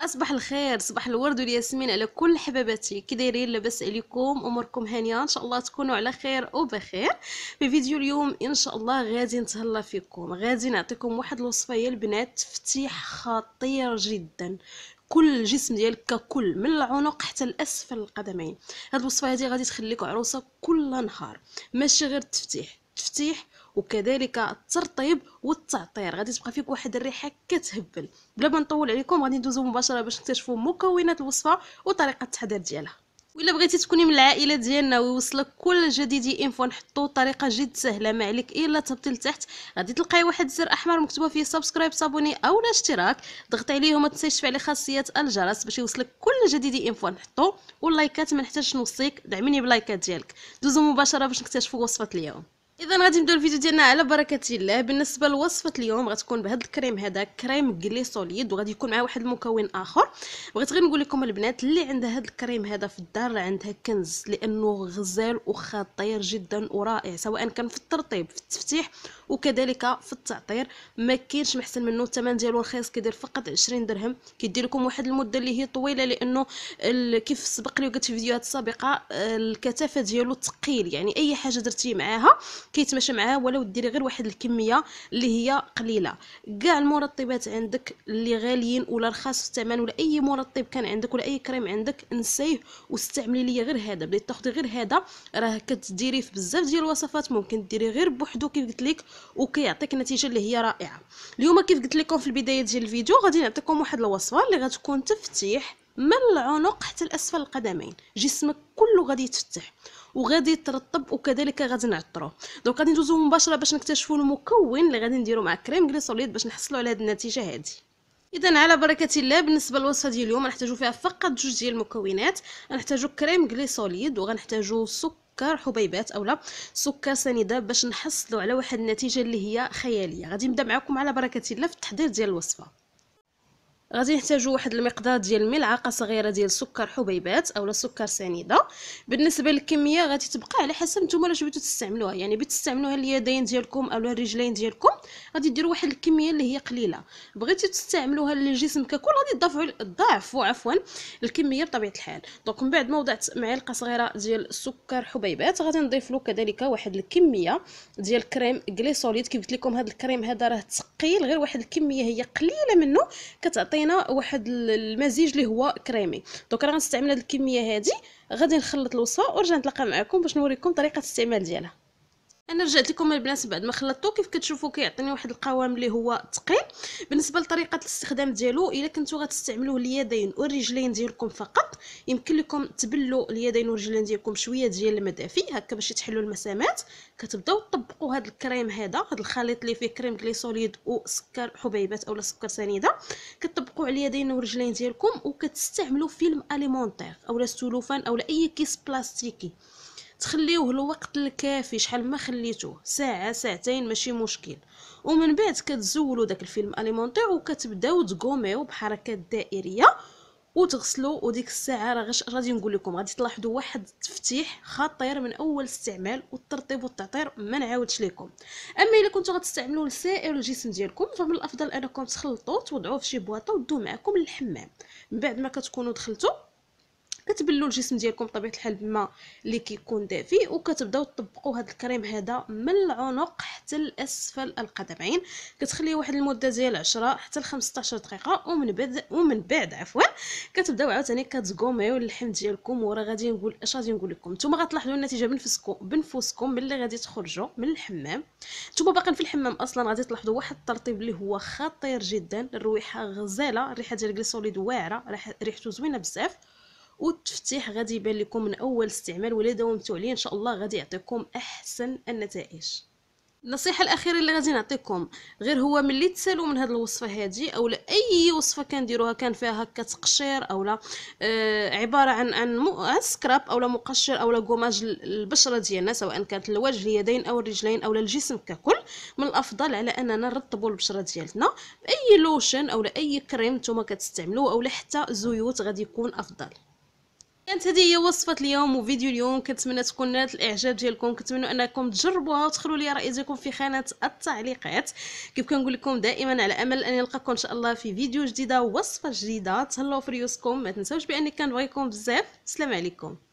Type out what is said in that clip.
اصبح الخير صباح الورد والياسمين على كل حباباتي كي دايرين لاباس عليكم اموركم هانيه ان شاء الله تكونوا على خير وبخير في فيديو اليوم ان شاء الله غادي نتهلا فيكم غادي نعطيكم واحد الوصفه يا البنات تفتيح خطير جدا كل الجسم ديالك ككل من العنق حتى لاسفل القدمين هاد الوصفه هادي غادي تخليك عروسه كل نهار ماشي غير التفتيح التفتيح وكذلك الترطيب والتعطير غادي تبقى فيك واحد الريحه كتهبل بلا ما نطول عليكم غادي ندوزو مباشره باش نكتشفوا مكونات الوصفه وطريقه التحضير ديالها وإلا بغيتي تكوني من العائله ديالنا ويوصلك كل جديد انفو نحطو طريقه جد سهله ما عليك الا تهبطي لتحت غادي تلقاي واحد الزر احمر مكتوبه فيه سبسكرايب صابوني او الاشتراك ضغطي عليه وما تنسيش تفعلي خاصيه الجرس باش يوصلك كل جديد انفو نحطو واللايكات ما نحتاجش نوصيك دعميني بلايكات ديالك دوزو مباشره باش نكتشفو وصفه اليوم اذا غادي نبداو الفيديو ديالنا على بركه الله بالنسبه لوصفه اليوم غتكون بهذا الكريم هذا كريم كلي وغادي يكون معاه واحد المكون اخر بغيت غير نقول لكم البنات اللي عندها هذا الكريم هذا في الدار عندها كنز لانه غزال وخطير جدا ورائع سواء كان في الترطيب في التفتيح وكذلك في التعطير ما كاينش محسن منه الثمن ديالو رخيص كيدير فقط 20 درهم كيدير لكم واحد المده اللي هي طويله لانه كيف سبق لي وقلت في فيديوهات سابقه آه، الكثافه ديالو ثقيل يعني اي حاجه درتي معاها كيتماشى معاه ولو ديري غير واحد الكميه اللي هي قليله كاع المرطبات عندك اللي غاليين ولا رخاص الثمن ولا اي مرطب كان عندك ولا اي كريم عندك نسيه واستعملي ليا غير هذا بديتي تاخدي غير هذا راه كتديري في بزاف ديال الوصفات ممكن ديري غير بوحدو كيف قلت لك وكيعطيك نتيجه اللي هي رائعه اليوم كيف قلت لكم في البدايه ديال الفيديو غادي نعطيكم واحد الوصفه اللي غتكون تفتيح من العنق حتى لاسفل القدمين جسمك كله غادي يتفتح وغادي يترطب وكذلك غادي نعطرو دونك غادي ندوزو مباشره باش نكتشفوا المكون اللي غادي نديرو مع كريم غليسوليد باش نحصلوا على هذه النتيجه هذه اذا على بركه الله بالنسبه للوصفه ديال اليوم نحتاجو فيها فقط جوج ديال المكونات نحتاجو كريم غليسوليد وغنحتاجو سكر سكر حبيبات اولا سكر سنيده باش نحصلوا على واحد النتيجه اللي هي خياليه غادي نبدا معكم على بركه الله في التحضير ديال الوصفه غادي نحتاجو واحد المقدار ديال ملعقه صغيره ديال سكر حبيبات اولا سكر سنيده بالنسبه للكميه غادي تبقى على حسب نتوما واش بغيتو تستعملوها يعني بغيتو تستعملوها اليدين ديالكم اولا الرجلين ديالكم غادي ديروا واحد الكميه اللي هي قليله بغيتو تستعملوها للجسم ككل غادي تضافوا تضاعفوا عفوا الكميه بطبيعه الحال دونك من بعد ما وضعت معلقه صغيره ديال السكر حبيبات غادي نضيف له كذلك واحد الكميه ديال كريم كليسوليد كيف قلت لكم هذا الكريم هذا راه ثقيل غير واحد الكميه هي قليله منه كتعطي عطينا واحد المزيج اللي هو كريمي دونك راه غنستعمل هاد الكميه هادي غادي نخلط الوصفه ورجع نتلاقى معكم باش نوريكم طريقه الاستعمال ديالها انا رجعت لكم البنات بعد ما خلطته كيف كتشوفوا كيعطيني واحد القوام اللي هو ثقيل بالنسبه لطريقه الاستخدام ديالو الا كنتو غتستعملوه اليدين والرجلين ديالكم فقط يمكن لكم تبلوا اليدين والرجلين ديالكم شويه ديال الماء دافي هكا باش يتحلوا المسامات كتبداو تطبقوا هذا الكريم هذا هذا الخليط اللي فيه كريم كليسوليد وسكر حبيبات اولا سكر سنيده كتطبقوا على اليدين والرجلين ديالكم وكتستعملوا فيلم اليمونتير اولا سولوفان اولا اي كيس بلاستيكي تخليوه الوقت الكافي شحال ما خليتوه ساعه ساعتين ماشي مشكل ومن بعد كتزولوا داك الفيلم اليمونطي وكتبداو تقوميو بحركات دائريه وتغسلو وديك الساعه راه غادي نقول لكم غادي تلاحظوا واحد التفتيح خطير من اول استعمال والترطيب والتعطير ما نعاودش لكم اما الا كنتو غتستعملوا لسائر الجسم ديالكم فمن الافضل انكم تخلطوه توضعوه في شي بواطه ودوه معكم للحمام من بعد ما كتكونوا دخلتوا كتبلوا الجسم ديالكم بطبيعه الحال بالماء اللي كيكون دافي وكتبداو تطبقوا هذا الكريم هذا من العنق حتى لاسفل القدمين كتخليه واحد المده ديال 10 حتى ل 15 دقيقه ومن بعد ومن بعد عفوا كتبداو عاوتاني كتقوميو اللحم ديالكم وراه غادي نقول اش غادي نقول لكم نتوما غتلاحظوا النتيجه بنفسكم بنفسكم ملي غادي تخرجوا من الحمام نتوما باقين في الحمام اصلا غادي تلاحظوا واحد الترطيب اللي هو خطير جدا الريحه غزاله الريحه ديال الكليسوليد واعره ريحته زوينه بزاف والتفتيح غادي يبان لكم من اول استعمال ولا داومتوا عليه ان شاء الله غادي يعطيكم احسن النتائج النصيحه الاخيره اللي غادي نعطيكم غير هو ملي تسالوا من هذه الوصفه هذه او لا اي وصفه كنديروها كان فيها هكا تقشير او لا آه عباره عن عن, عن سكراب او لا مقشر او لا غوماج البشره ديالنا سواء كانت الوجه اليدين او الرجلين او الجسم ككل من الافضل على اننا نرطبوا البشره ديالتنا باي لوشن او لا اي كريم نتوما كتستعملوه او لا حتى زيوت غادي يكون افضل كانت هذه هي وصفه اليوم وفيديو اليوم كنتمنى تكون نالت الاعجاب ديالكم كنتمنى انكم تجربوها وتخلوا لي راي ديالكم في خانه التعليقات كيف كنقول لكم دائما على امل ان نلقاكم ان شاء الله في فيديو جديده وصفه جديده تهلاو في ريوسكم ما تنساوش باني كنبغيكم بزاف السلام عليكم